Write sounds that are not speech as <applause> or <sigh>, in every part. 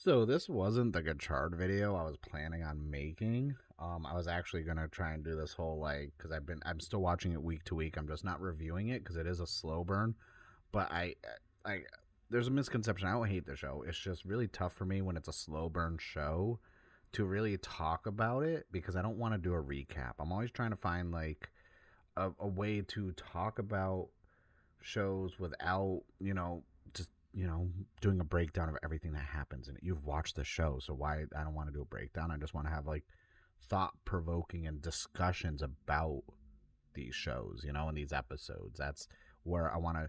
So this wasn't the Gachard video I was planning on making. Um, I was actually gonna try and do this whole like because I've been I'm still watching it week to week. I'm just not reviewing it because it is a slow burn. But I, I there's a misconception. I don't hate the show. It's just really tough for me when it's a slow burn show to really talk about it because I don't want to do a recap. I'm always trying to find like a, a way to talk about shows without you know you know, doing a breakdown of everything that happens in it. You've watched the show, so why I don't want to do a breakdown. I just want to have like thought provoking and discussions about these shows, you know, and these episodes. That's where I want to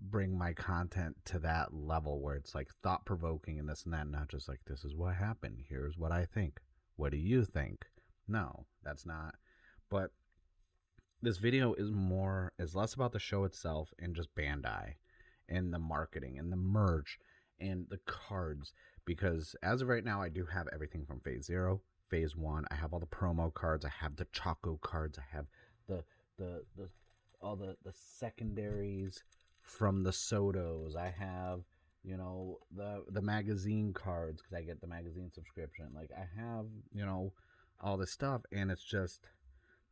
bring my content to that level where it's like thought provoking and this and that, not just like this is what happened. Here's what I think. What do you think? No, that's not. But this video is more is less about the show itself and just Bandai and the marketing and the merch and the cards because as of right now I do have everything from phase 0, phase 1, I have all the promo cards, I have the choco cards, I have the the the all the the secondaries from the Sotos. I have, you know, the the magazine cards cuz I get the magazine subscription. Like I have, you know, all this stuff and it's just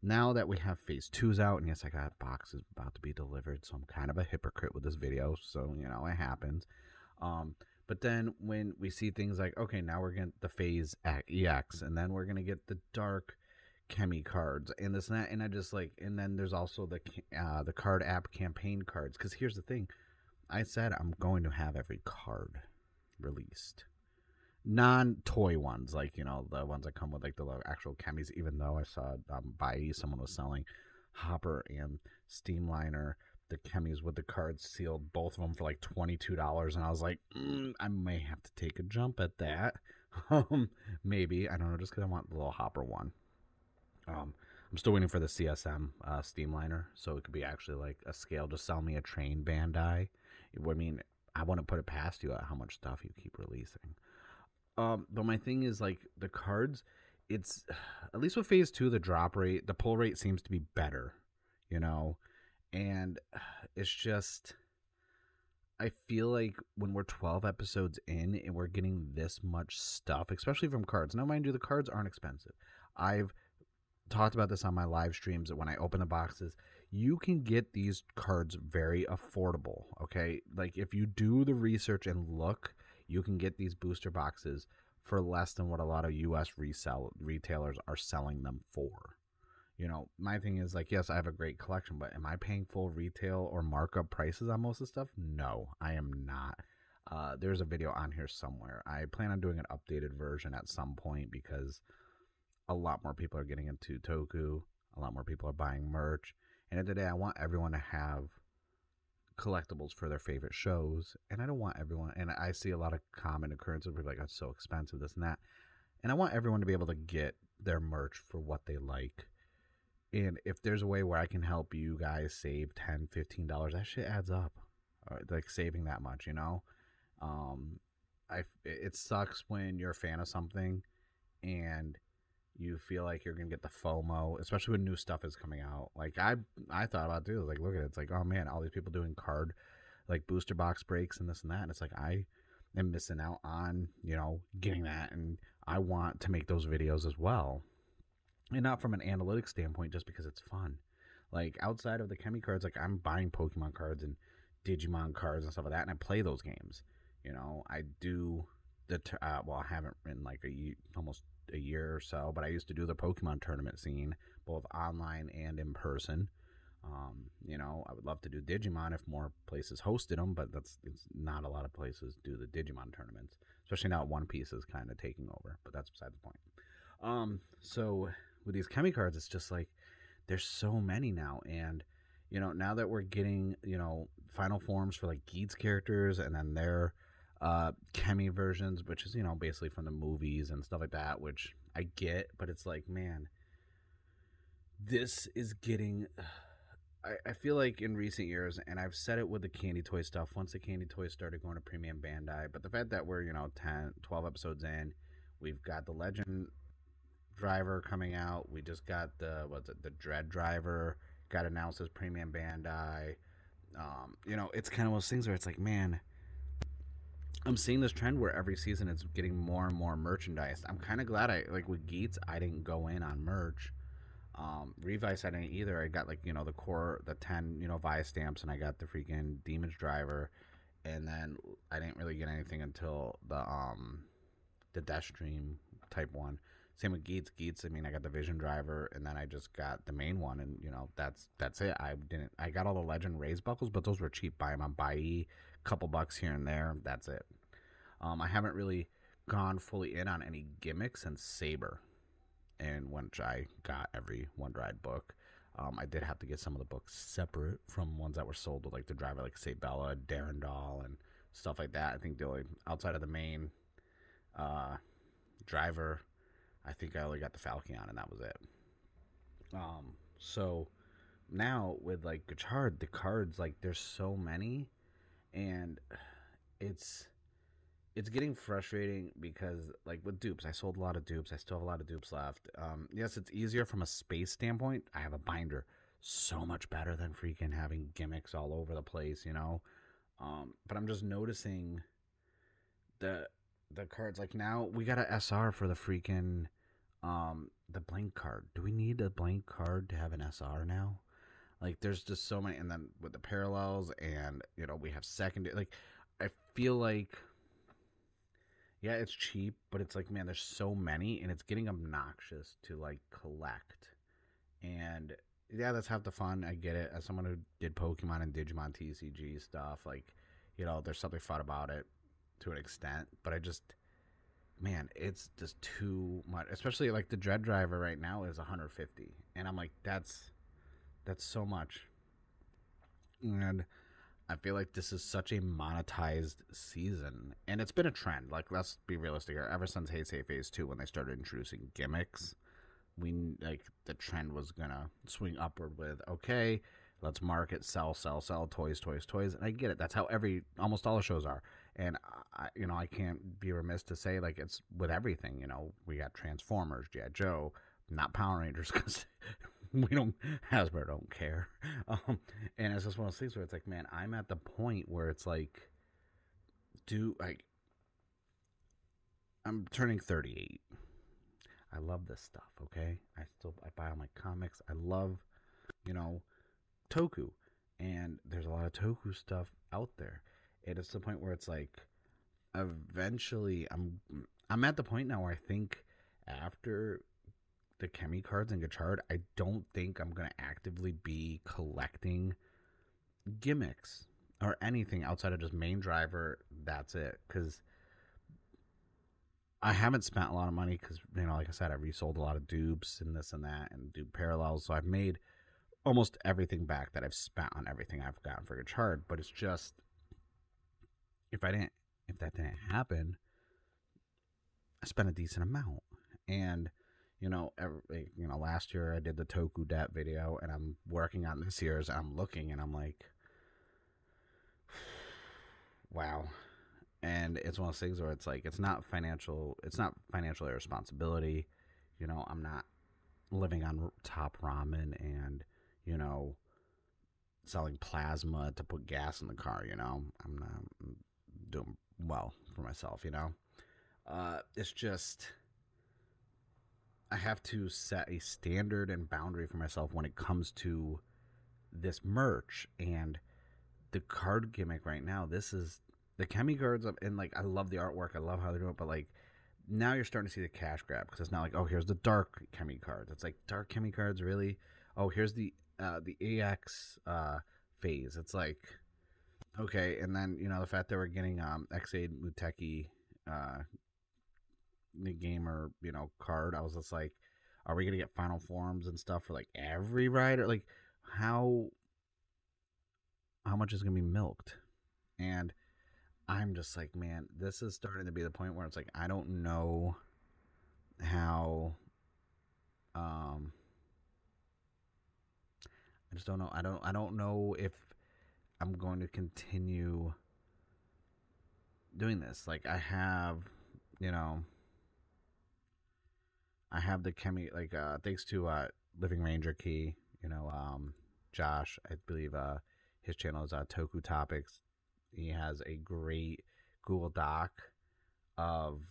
now that we have phase two's out, and yes, I got boxes about to be delivered, so I'm kind of a hypocrite with this video. So you know, it happens. Um, but then when we see things like, okay, now we're getting the phase EX, and then we're gonna get the dark chemi cards and this and that, and I just like, and then there's also the uh, the card app campaign cards. Because here's the thing, I said I'm going to have every card released non-toy ones, like you know the ones that come with like the actual chemis. Even though I saw um, by someone was selling Hopper and Steamliner, the chemis with the cards sealed, both of them for like twenty-two dollars, and I was like, mm, I may have to take a jump at that. <laughs> Um, maybe I don't know, just because I want the little Hopper one. Um, I'm still waiting for the CSM uh, Steamliner, so it could be actually like a scale. Just sell me a train Bandai. I mean, I want to put it past you at uh, how much stuff you keep releasing. Um, but my thing is like the cards. It's <sighs> at least with phase two, the drop rate, the pull rate seems to be better, you know, and <sighs> it's just. I feel like when we're 12 episodes in and we're getting this much stuff, especially from cards. Now, mind you, the cards aren't expensive. I've talked about this on my live streams that when I open the boxes, you can get these cards very affordable. Okay. Like if you do the research and look, you can get these booster boxes for less than what a lot of US resell retailers are selling them for. You know, my thing is like, yes, I have a great collection, but am I paying full retail or markup prices on most of the stuff? No, I am not. Uh, there's a video on here somewhere. I plan on doing an updated version at some point because a lot more people are getting into Toku, a lot more people are buying merch. And at the end of the day, I want everyone to have collectibles for their favorite shows. And I don't want everyone, and I see a lot of common occurrences where people like, that's so expensive, this and that. And I want everyone to be able to get their merch for what they like. And if there's a way where I can help you guys save 10 $15, that shit adds up. Uh, like saving that much, you know? Um, I, it sucks when you're a fan of something and you feel like you're gonna get the FOMO, especially when new stuff is coming out. Like I I thought about doing like look at it, it's like, oh man, all these people doing card like booster box breaks and this and that. And it's like I am missing out on, you know, getting that and I want to make those videos as well. And not from an analytics standpoint, just because it's fun. Like outside of the chemi cards, like I'm buying Pokemon cards and Digimon cards and stuff like that, and I play those games. You know, I do the uh, well, I haven't in like a almost a year or so, but I used to do the Pokemon tournament scene both online and in person. Um, you know, I would love to do Digimon if more places hosted them, but that's it's not a lot of places do the Digimon tournaments, especially now One Piece is kind of taking over. But that's beside the point. Um, so with these chemi cards, it's just like there's so many now, and you know now that we're getting you know final forms for like Geeds characters, and then they're uh, Kemi versions, which is, you know, basically from the movies and stuff like that, which I get, but it's like, man, this is getting. <sighs> I, I feel like in recent years, and I've said it with the candy toy stuff, once the candy toys started going to premium Bandai, but the fact that we're, you know, 10, 12 episodes in, we've got the Legend driver coming out, we just got the, what's it, the Dread driver got announced as premium Bandai. Um, you know, it's kind of those things where it's like, man, I'm seeing this trend where every season it's getting more and more merchandise. I'm kind of glad I like with Geets. I didn't go in on merch. Um, Revice I didn't either. I got like you know the core, the ten you know Via stamps, and I got the freaking Demons Driver, and then I didn't really get anything until the um the Death Stream type one. Same with Geets. Geets, I mean, I got the Vision Driver, and then I just got the main one, and you know that's that's it. I didn't. I got all the Legend raise buckles, but those were cheap. Buy them on Buy couple bucks here and there. That's it. Um, I haven't really gone fully in on any gimmicks and Saber, and which I got every one dried book. Um, I did have to get some of the books separate from ones that were sold with like the driver, like say Bella, Darendal, and stuff like that. I think the only outside of the main uh, driver, I think I only got the Falcon, and that was it. Um, so now with like Guichard, the cards like there's so many and it's it's getting frustrating because like with dupes i sold a lot of dupes i still have a lot of dupes left um, yes it's easier from a space standpoint i have a binder so much better than freaking having gimmicks all over the place you know um, but i'm just noticing the the cards like now we got a sr for the freaking um the blank card do we need a blank card to have an sr now like there's just so many, and then with the parallels, and you know we have secondary. Like I feel like, yeah, it's cheap, but it's like man, there's so many, and it's getting obnoxious to like collect, and yeah, that's half the fun. I get it. As someone who did Pokemon and Digimon TCG stuff, like you know, there's something fun about it to an extent, but I just man, it's just too much. Especially like the Dread Driver right now is 150, and I'm like, that's that's so much. And I feel like this is such a monetized season. And it's been a trend. Like, let's be realistic here. Ever since Hey Say Phase 2, when they started introducing gimmicks, we like the trend was gonna swing upward with okay, let's market, sell, sell, sell, toys, toys, toys. And I get it. That's how every almost all the shows are. And I, you know, I can't be remiss to say like it's with everything. You know, we got Transformers, GI Joe, not Power Rangers because <laughs> <laughs> we don't Hasbro don't care. <laughs> Um, and it's just one of those things where it's like, man, I'm at the point where it's like, do like I'm turning 38. I love this stuff. Okay, I still I buy all my comics. I love, you know, Toku, and there's a lot of Toku stuff out there. And it's the point where it's like, eventually, I'm I'm at the point now where I think after the Kemi cards in Gachard, I don't think I'm going to actively be collecting gimmicks or anything outside of just main driver. That's it. Because I haven't spent a lot of money because, you know, like I said, I resold a lot of dupes and this and that and dupe parallels. So I've made almost everything back that I've spent on everything I've gotten for Gachard. But it's just, if I didn't, if that didn't happen, I spent a decent amount. And you know, every, eh, you know, last year I did the Toku Dat video, and I'm working on this year's. I'm looking, and I'm like, <sighs> wow. And it's one of those things where it's like it's not financial. It's not financial irresponsibility. You know, I'm not living on top ramen and you know selling plasma to put gas in the car. You know, I'm not doing well for myself. You know, uh, it's just I have to set a standard and boundary for myself when it comes to this merch and the card gimmick right now. This is the Kemi cards, and like I love the artwork. I love how they're doing it, but like now you're starting to see the cash grab because it's not like oh here's the dark Kemi cards. It's like dark Kemi cards really. Oh here's the uh, the AX uh, phase. It's like okay, and then you know the fact that we're getting um, xaid Muteki uh, the gamer you know card i was just like are we gonna get final forms and stuff for like every rider like how how much is gonna be milked and i'm just like man this is starting to be the point where it's like i don't know how um i just don't know i don't i don't know if i'm going to continue doing this like i have you know I have the chemi like uh, thanks to uh, Living Ranger Key, you know, um, Josh, I believe uh, his channel is uh, Toku Topics. He has a great Google Doc of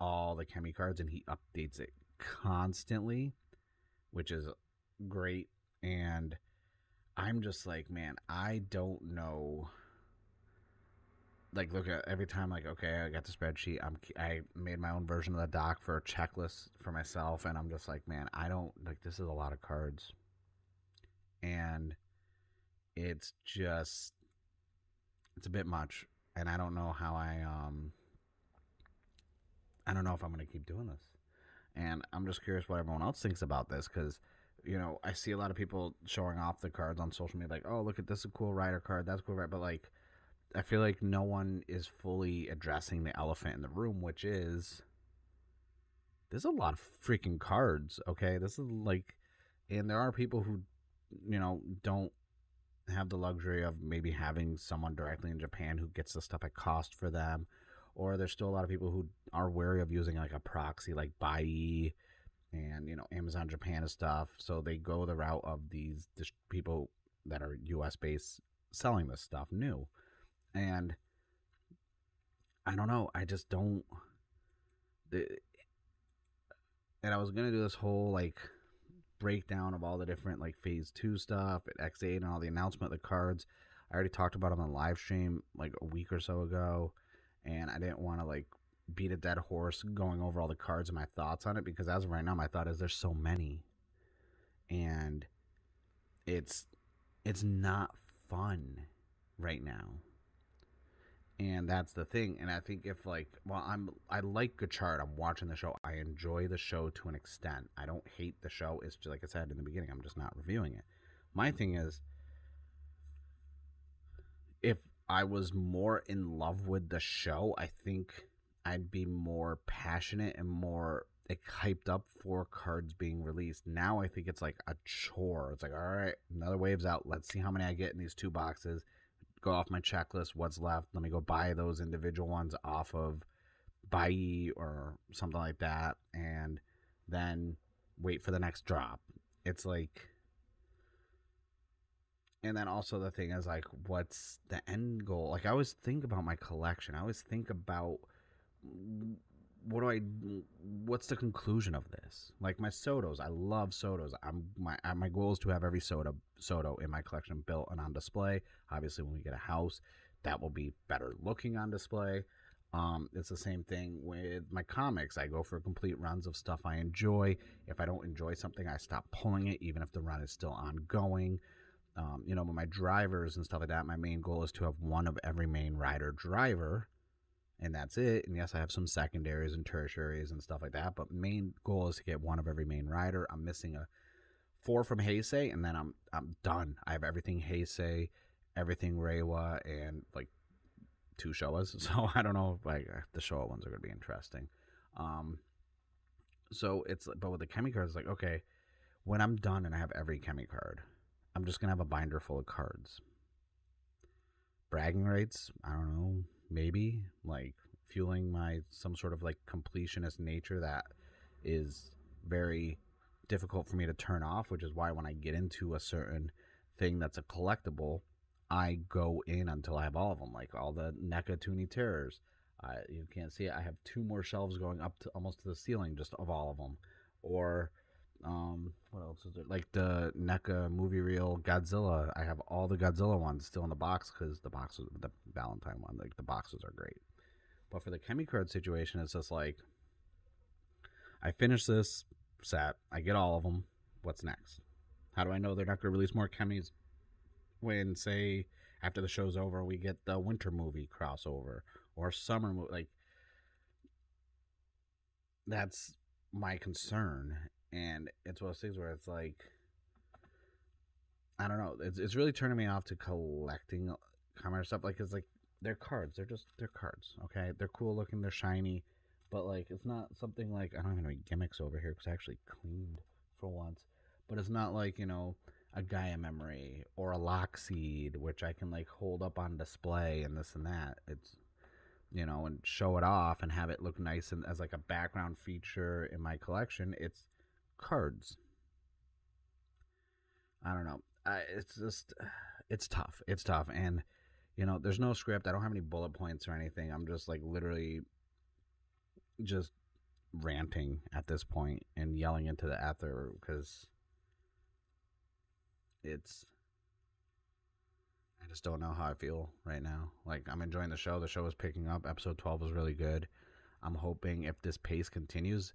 all the chemi cards, and he updates it constantly, which is great. And I'm just like, man, I don't know like look at uh, every time like okay i got the spreadsheet i'm i made my own version of the doc for a checklist for myself and i'm just like man i don't like this is a lot of cards and it's just it's a bit much and i don't know how i um i don't know if i'm gonna keep doing this and i'm just curious what everyone else thinks about this because you know i see a lot of people showing off the cards on social media like oh look at this is a cool rider card that's cool right but like I feel like no one is fully addressing the elephant in the room, which is there's a lot of freaking cards. Okay, this is like, and there are people who, you know, don't have the luxury of maybe having someone directly in Japan who gets the stuff at cost for them, or there's still a lot of people who are wary of using like a proxy like Buy and you know Amazon Japan and stuff. So they go the route of these dis- people that are U.S. based selling this stuff new. And I don't know. I just don't. And I was going to do this whole like breakdown of all the different like phase two stuff at X8 and all the announcement, of the cards. I already talked about them on live stream like a week or so ago. And I didn't want to like beat a dead horse going over all the cards and my thoughts on it because as of right now, my thought is there's so many. And it's it's not fun right now and that's the thing and i think if like well i'm i like Gachard. i'm watching the show i enjoy the show to an extent i don't hate the show it's just like i said in the beginning i'm just not reviewing it my hmm. thing is if i was more in love with the show i think i'd be more passionate and more like, hyped up for cards being released now i think it's like a chore it's like all right another wave's out let's see how many i get in these two boxes go off my checklist what's left let me go buy those individual ones off of buy or something like that and then wait for the next drop it's like and then also the thing is like what's the end goal like i always think about my collection i always think about what do I what's the conclusion of this? Like my sodas, I love sodas. I'm my my goal is to have every soda soda in my collection built and on display. Obviously, when we get a house, that will be better looking on display. Um, it's the same thing with my comics. I go for complete runs of stuff I enjoy. If I don't enjoy something, I stop pulling it, even if the run is still ongoing. Um, you know, my drivers and stuff like that, my main goal is to have one of every main rider driver and that's it. And yes, I have some secondaries and tertiaries and stuff like that, but main goal is to get one of every main rider. I'm missing a four from Heisei, and then I'm I'm done. I have everything Heisei, everything Reiwa, and like two Showas. <laughs> So I don't know like uh, the Showa ones are gonna be interesting. Um, so it's but with the Kemi cards, like okay, when I'm done and I have every Kemi card, I'm just gonna have a binder full of cards. Bragging rights, I don't know, maybe like fueling my some sort of like completionist nature that is very difficult for me to turn off, which is why when I get into a certain thing that's a collectible, I go in until I have all of them, like all the Nakatuni Terrors. you can't see it. I have two more shelves going up to almost to the ceiling just of all of them. Or um what else is there like the NECA movie reel Godzilla I have all the Godzilla ones still in the box because the boxes the Valentine one like the boxes are great but for the card situation it's just like I finish this set I get all of them what's next how do I know they're not going to release more chemis when say after the show's over we get the winter movie crossover or summer movie like that's my concern and it's one of those things where it's like I don't know. It's it's really turning me off to collecting comic stuff. Like it's like they're cards. They're just they're cards. Okay, they're cool looking. They're shiny, but like it's not something like I don't have any gimmicks over here because I actually cleaned for once. But it's not like you know a Gaia memory or a lock seed, which I can like hold up on display and this and that. It's you know and show it off and have it look nice and as like a background feature in my collection. It's cards. I don't know. I, it's just, it's tough. It's tough. And, you know, there's no script. I don't have any bullet points or anything. I'm just like literally just ranting at this point and yelling into the ether because it's I just don't know how I feel right now. Like I'm enjoying the show. The show is picking up. Episode 12 was really good. I'm hoping if this pace continues,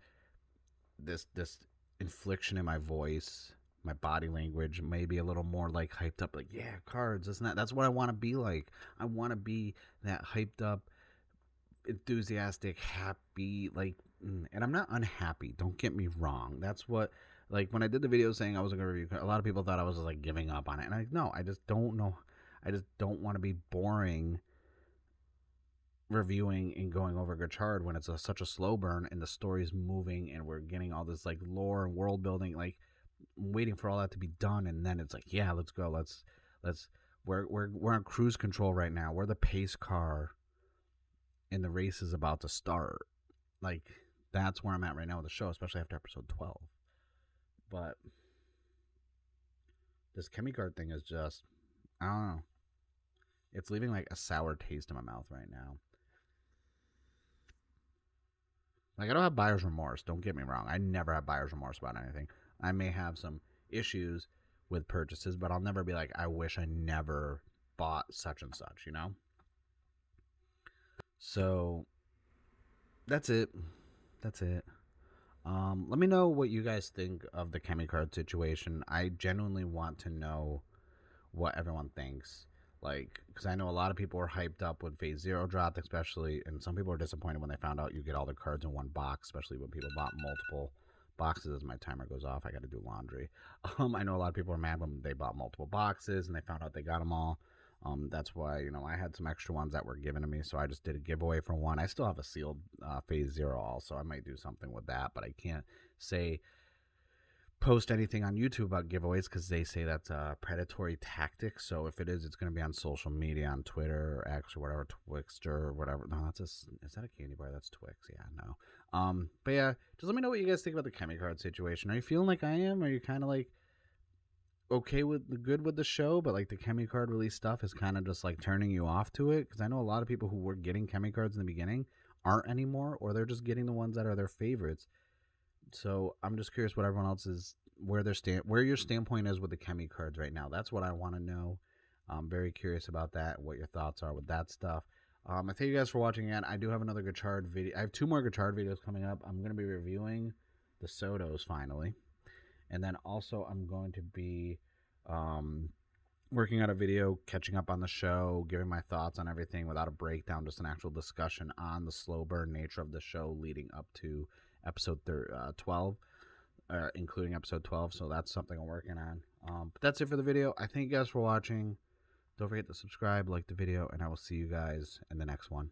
this this infliction in my voice, my body language, maybe a little more like hyped up, like, yeah, cards, isn't that? That's what I want to be like. I want to be that hyped up, enthusiastic, happy, like, mm, and I'm not unhappy. Don't get me wrong. That's what, like, when I did the video saying I was going to review, a lot of people thought I was like giving up on it. And I, no, I just don't know. I just don't want to be boring reviewing and going over Gachard when it's a, such a slow burn and the story's moving and we're getting all this like lore and world building like waiting for all that to be done and then it's like yeah let's go let's let's we're we're we're on cruise control right now we're the pace car and the race is about to start like that's where I'm at right now with the show especially after episode 12 but this chemicard thing is just I don't know it's leaving like a sour taste in my mouth right now like I don't have buyer's remorse. Don't get me wrong. I never have buyer's remorse about anything. I may have some issues with purchases, but I'll never be like, I wish I never bought such and such, you know? So that's it. That's it. Um, let me know what you guys think of the Kemi card situation. I genuinely want to know what everyone thinks. Like, because I know a lot of people were hyped up when Phase Zero dropped, especially, and some people were disappointed when they found out you get all the cards in one box, especially when people bought multiple boxes. As my timer goes off, I got to do laundry. <laughs> Um, I know a lot of people were mad when they bought multiple boxes and they found out they got them all. Um, that's why you know I had some extra ones that were given to me, so I just did a giveaway for one. I still have a sealed uh, Phase Zero, also. I might do something with that, but I can't say post anything on YouTube about giveaways because they say that's a predatory tactic. So if it is, it's going to be on social media, on Twitter, X or whatever, Twixter, or whatever. No, that's a is that a candy bar? That's Twix. Yeah, no. Um, but yeah, just let me know what you guys think about the Kemi card situation. Are you feeling like I am? Are you kind of like okay with the good with the show, but like the Kemi card release stuff is kind of just like turning you off to it? Because I know a lot of people who were getting Kemi cards in the beginning aren't anymore, or they're just getting the ones that are their favorites so I'm just curious what everyone else is where their stand where your mm-hmm. standpoint is with the chemi cards right now. That's what I want to know. I'm very curious about that. What your thoughts are with that stuff. Um, I thank you guys for watching again. I do have another guitar video. I have two more guitar videos coming up. I'm going to be reviewing the Sotos finally, and then also I'm going to be um, working on a video, catching up on the show, giving my thoughts on everything without a breakdown, just an actual discussion on the slow burn nature of the show leading up to episode thir- uh, 12, uh, including episode 12. So that's something I'm working on. Um, but that's it for the video. I thank you guys for watching. Don't forget to subscribe, like the video, and I will see you guys in the next one.